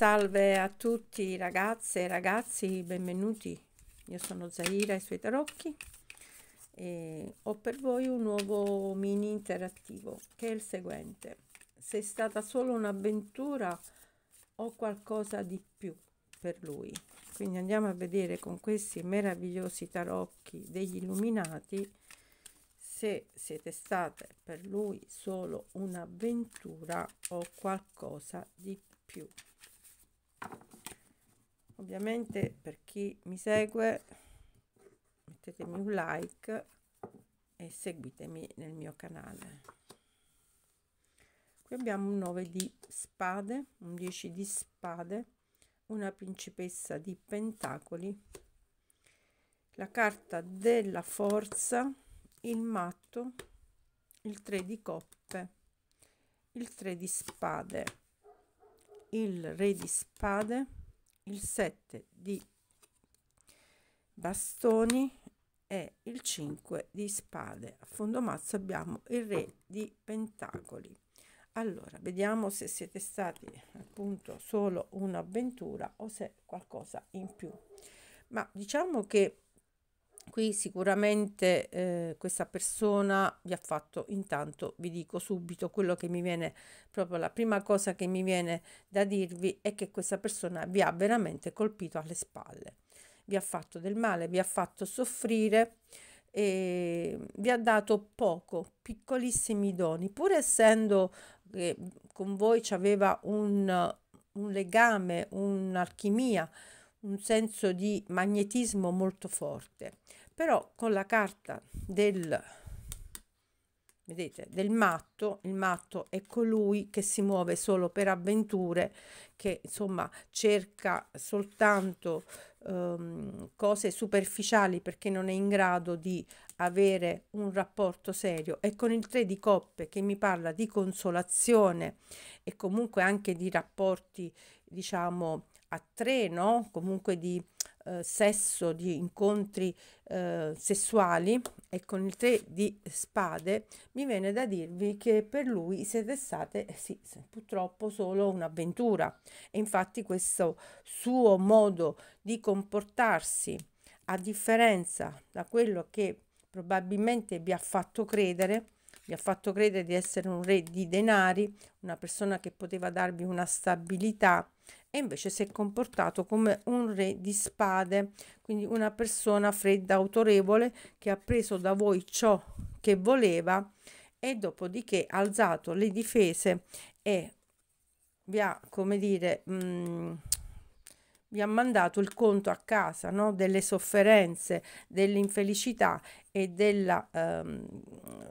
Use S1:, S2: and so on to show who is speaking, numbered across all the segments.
S1: Salve a tutti ragazze e ragazzi, benvenuti. Io sono Zaira e suoi tarocchi e ho per voi un nuovo mini interattivo che è il seguente. Se è stata solo un'avventura o qualcosa di più per lui. Quindi andiamo a vedere con questi meravigliosi tarocchi degli illuminati se siete state per lui solo un'avventura o qualcosa di più ovviamente per chi mi segue mettetemi un like e seguitemi nel mio canale qui abbiamo un 9 di spade un 10 di spade una principessa di pentacoli la carta della forza il matto il 3 di coppe il 3 di spade il re di spade il 7 di bastoni e il 5 di spade a fondo mazzo abbiamo il re di pentacoli allora vediamo se siete stati appunto solo un'avventura o se qualcosa in più ma diciamo che qui sicuramente eh, questa persona vi ha fatto intanto vi dico subito quello che mi viene proprio la prima cosa che mi viene da dirvi è che questa persona vi ha veramente colpito alle spalle vi ha fatto del male vi ha fatto soffrire e vi ha dato poco piccolissimi doni pur essendo che eh, con voi c'aveva un, un legame un'alchimia un senso di magnetismo molto forte però con la carta del vedete del matto il matto è colui che si muove solo per avventure che insomma cerca soltanto um, cose superficiali perché non è in grado di avere un rapporto serio e con il 3 di coppe che mi parla di consolazione e comunque anche di rapporti diciamo a tre no comunque di eh, sesso di incontri eh, sessuali e con il 3 di spade, mi viene da dirvi che per lui siete state eh sì, purtroppo solo un'avventura. E infatti questo suo modo di comportarsi, a differenza da quello che probabilmente vi ha fatto credere, vi ha fatto credere di essere un re di denari, una persona che poteva darvi una stabilità e invece si è comportato come un re di spade, quindi una persona fredda, autorevole che ha preso da voi ciò che voleva e dopodiché ha alzato le difese e vi ha, come dire, mh, mm, vi ha mandato il conto a casa no? delle sofferenze, dell'infelicità e della ehm,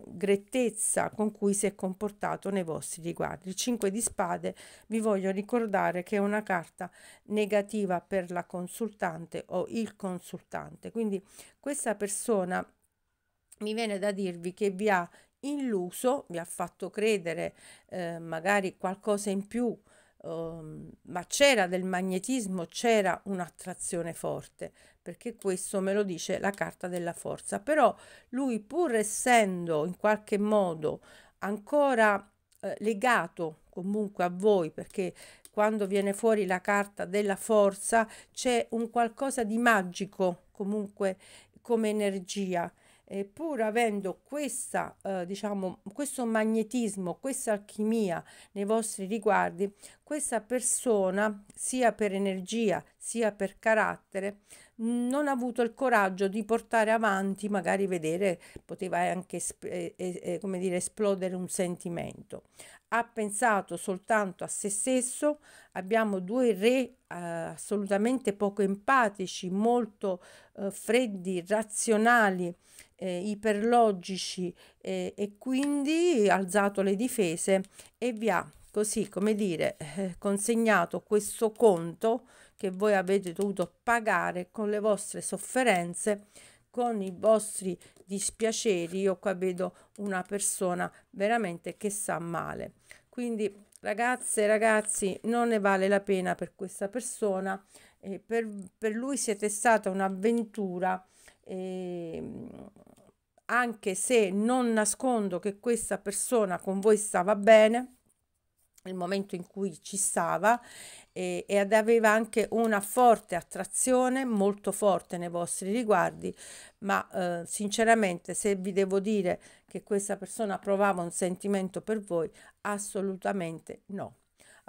S1: grettezza con cui si è comportato nei vostri riguardi. Il 5 di spade vi voglio ricordare che è una carta negativa per la consultante o il consultante, quindi questa persona mi viene da dirvi che vi ha illuso, vi ha fatto credere eh, magari qualcosa in più Ehm, ma c'era del magnetismo, c'era un'attrazione forte, perché questo me lo dice la carta della forza. Però lui pur essendo in qualche modo ancora eh, legato comunque a voi, perché quando viene fuori la carta della forza c'è un qualcosa di magico comunque come energia eh, pur avendo questa, eh, diciamo, questo magnetismo, questa alchimia nei vostri riguardi, questa persona, sia per energia sia per carattere, non ha avuto il coraggio di portare avanti, magari vedere, poteva anche eh, eh, eh, come dire, esplodere un sentimento. Ha pensato soltanto a se stesso, abbiamo due re eh, assolutamente poco empatici, molto eh, freddi, razionali, eh, iperlogici eh, e quindi alzato le difese e vi ha così come dire eh, consegnato questo conto che voi avete dovuto pagare con le vostre sofferenze con i vostri dispiaceri io qua vedo una persona veramente che sta male quindi ragazze ragazzi non ne vale la pena per questa persona eh, per, per lui siete stata un'avventura e, ehm, anche se non nascondo che questa persona con voi stava bene, il momento in cui ci stava e, ed aveva anche una forte attrazione, molto forte nei vostri riguardi, ma eh, sinceramente se vi devo dire che questa persona provava un sentimento per voi, assolutamente no.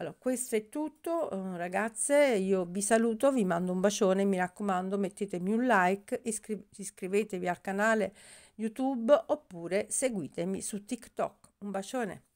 S1: Allora, questo è tutto, eh, ragazze. Io vi saluto, vi mando un bacione. Mi raccomando, mettetemi un like, iscri iscrivetevi al canale YouTube oppure seguitemi su TikTok. Un bacione.